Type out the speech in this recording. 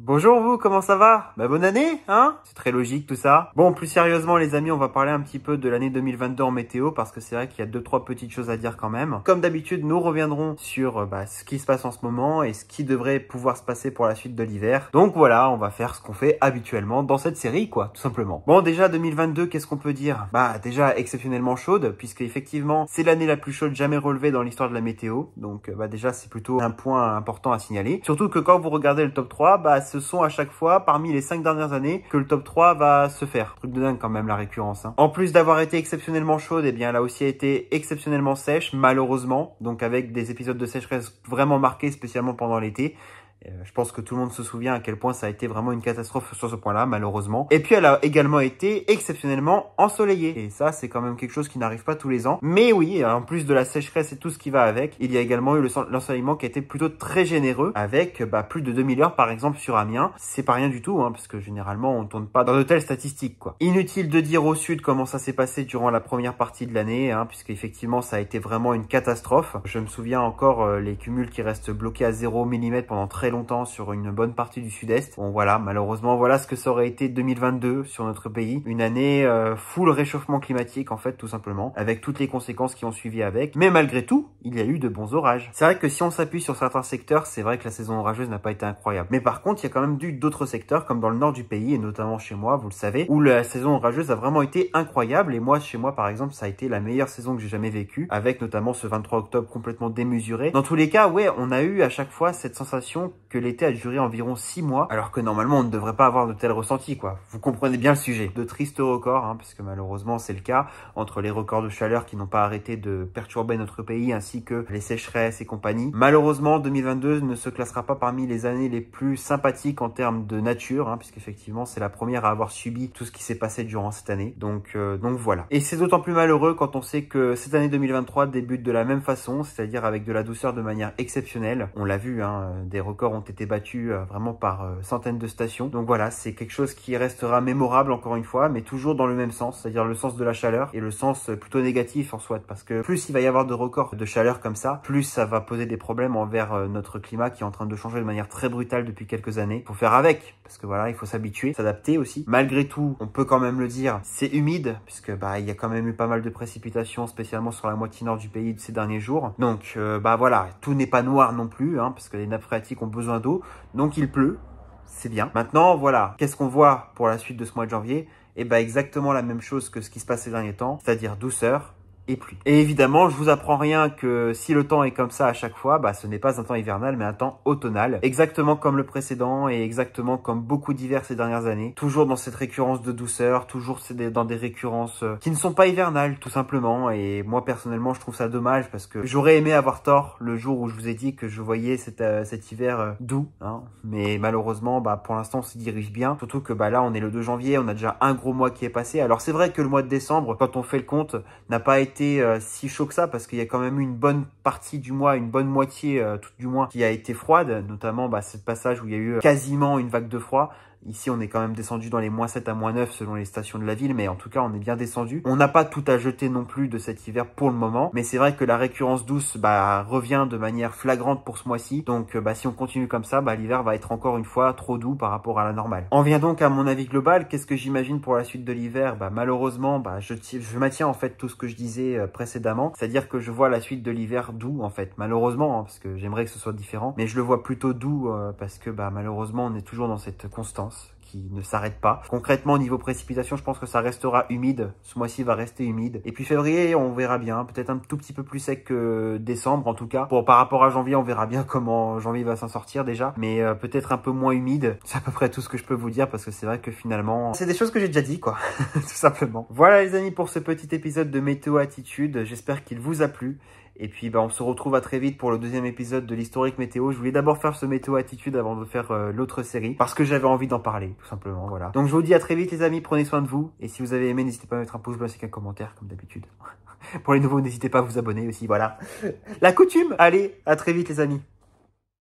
Bonjour vous, comment ça va Bah bonne année, hein C'est très logique tout ça. Bon, plus sérieusement les amis, on va parler un petit peu de l'année 2022 en météo parce que c'est vrai qu'il y a deux trois petites choses à dire quand même. Comme d'habitude, nous reviendrons sur bah, ce qui se passe en ce moment et ce qui devrait pouvoir se passer pour la suite de l'hiver. Donc voilà, on va faire ce qu'on fait habituellement dans cette série quoi, tout simplement. Bon déjà 2022, qu'est-ce qu'on peut dire Bah déjà exceptionnellement chaude puisque effectivement c'est l'année la plus chaude jamais relevée dans l'histoire de la météo. Donc euh, bah déjà c'est plutôt un point important à signaler. Surtout que quand vous regardez le top 3, bah ce sont à chaque fois parmi les 5 dernières années que le top 3 va se faire. Truc de dingue quand même la récurrence. Hein. En plus d'avoir été exceptionnellement chaude, et eh bien elle a aussi été exceptionnellement sèche, malheureusement, donc avec des épisodes de sécheresse vraiment marqués, spécialement pendant l'été. Euh, je pense que tout le monde se souvient à quel point ça a été vraiment une catastrophe sur ce point-là, malheureusement. Et puis elle a également été exceptionnellement ensoleillée. Et ça, c'est quand même quelque chose qui n'arrive pas tous les ans. Mais oui, en plus de la sécheresse et tout ce qui va avec, il y a également eu l'ensoleillement qui a été plutôt très généreux, avec bah, plus de 2000 heures par exemple sur Amiens. C'est pas rien du tout, hein, parce que généralement on tourne pas dans de telles statistiques. quoi. Inutile de dire au sud comment ça s'est passé durant la première partie de l'année, hein, puisque effectivement ça a été vraiment une catastrophe. Je me souviens encore euh, les cumuls qui restent bloqués à 0 mm pendant très longtemps longtemps sur une bonne partie du sud-est. Bon voilà, malheureusement, voilà ce que ça aurait été 2022 sur notre pays. Une année euh, full réchauffement climatique en fait, tout simplement, avec toutes les conséquences qui ont suivi avec. Mais malgré tout, il y a eu de bons orages. C'est vrai que si on s'appuie sur certains secteurs, c'est vrai que la saison orageuse n'a pas été incroyable. Mais par contre, il y a quand même eu d'autres secteurs, comme dans le nord du pays, et notamment chez moi, vous le savez, où la saison orageuse a vraiment été incroyable. Et moi, chez moi, par exemple, ça a été la meilleure saison que j'ai jamais vécue, avec notamment ce 23 octobre complètement démesuré. Dans tous les cas, ouais, on a eu à chaque fois cette sensation que l'été a duré environ 6 mois, alors que normalement on ne devrait pas avoir de tels ressentis, quoi. Vous comprenez bien le sujet. De tristes records, hein, puisque malheureusement c'est le cas, entre les records de chaleur qui n'ont pas arrêté de perturber notre pays, ainsi que les sécheresses et compagnie. Malheureusement, 2022 ne se classera pas parmi les années les plus sympathiques en termes de nature, hein, puisque effectivement c'est la première à avoir subi tout ce qui s'est passé durant cette année. Donc, euh, donc voilà. Et c'est d'autant plus malheureux quand on sait que cette année 2023 débute de la même façon, c'est-à-dire avec de la douceur de manière exceptionnelle. On l'a vu, hein, euh, des records ont été battus euh, vraiment par euh, centaines de stations. Donc voilà, c'est quelque chose qui restera mémorable encore une fois, mais toujours dans le même sens, c'est-à-dire le sens de la chaleur et le sens euh, plutôt négatif en soi, parce que plus il va y avoir de records de chaleur comme ça, plus ça va poser des problèmes envers notre climat qui est en train de changer de manière très brutale depuis quelques années. Faut faire avec, parce que voilà, il faut s'habituer, s'adapter aussi. Malgré tout, on peut quand même le dire, c'est humide, puisque bah il y a quand même eu pas mal de précipitations, spécialement sur la moitié nord du pays de ces derniers jours. Donc bah voilà, tout n'est pas noir non plus, hein, parce que les nappes phréatiques ont besoin d'eau. Donc il pleut, c'est bien. Maintenant, voilà, qu'est-ce qu'on voit pour la suite de ce mois de janvier Eh ben exactement la même chose que ce qui se passe ces derniers temps, c'est-à-dire douceur, et pluie. Et évidemment, je vous apprends rien que si le temps est comme ça à chaque fois, bah, ce n'est pas un temps hivernal, mais un temps automnal. Exactement comme le précédent et exactement comme beaucoup d'hivers ces dernières années. Toujours dans cette récurrence de douceur, toujours dans des récurrences euh, qui ne sont pas hivernales, tout simplement. Et moi, personnellement, je trouve ça dommage parce que j'aurais aimé avoir tort le jour où je vous ai dit que je voyais cet, euh, hiver euh, doux, hein. Mais malheureusement, bah, pour l'instant, on s'y dirige bien. Surtout que, bah, là, on est le 2 janvier, on a déjà un gros mois qui est passé. Alors, c'est vrai que le mois de décembre, quand on fait le compte, n'a pas été euh, si chaud que ça parce qu'il y a quand même eu une bonne partie du mois, une bonne moitié euh, tout du mois qui a été froide, notamment bah, ce passage où il y a eu euh, quasiment une vague de froid. Ici, on est quand même descendu dans les moins 7 à moins 9 selon les stations de la ville, mais en tout cas, on est bien descendu. On n'a pas tout à jeter non plus de cet hiver pour le moment, mais c'est vrai que la récurrence douce bah, revient de manière flagrante pour ce mois-ci. Donc, euh, bah, si on continue comme ça, bah, l'hiver va être encore une fois trop doux par rapport à la normale. On vient donc à mon avis global. Qu'est-ce que j'imagine pour la suite de l'hiver bah, Malheureusement, bah, je, je maintiens en fait tout ce que je disais euh, précédemment, c'est-à-dire que je vois la suite de l'hiver doux en fait, malheureusement, hein, parce que j'aimerais que ce soit différent, mais je le vois plutôt doux euh, parce que bah, malheureusement, on est toujours dans cette constance qui ne s'arrête pas. Concrètement, au niveau précipitation, je pense que ça restera humide. Ce mois-ci va rester humide. Et puis février, on verra bien. Peut-être un tout petit peu plus sec que décembre, en tout cas. Bon, par rapport à janvier, on verra bien comment janvier va s'en sortir déjà. Mais euh, peut-être un peu moins humide. C'est à peu près tout ce que je peux vous dire parce que c'est vrai que finalement, c'est des choses que j'ai déjà dit, quoi. tout simplement. Voilà les amis pour ce petit épisode de Météo Attitude. J'espère qu'il vous a plu. Et puis bah, on se retrouve à très vite pour le deuxième épisode de l'historique météo. Je voulais d'abord faire ce météo attitude avant de faire euh, l'autre série parce que j'avais envie d'en parler tout simplement voilà. Donc je vous dis à très vite les amis, prenez soin de vous et si vous avez aimé n'hésitez pas à mettre un pouce bleu ainsi qu'un commentaire comme d'habitude. pour les nouveaux n'hésitez pas à vous abonner aussi voilà. La coutume. Allez, à très vite les amis.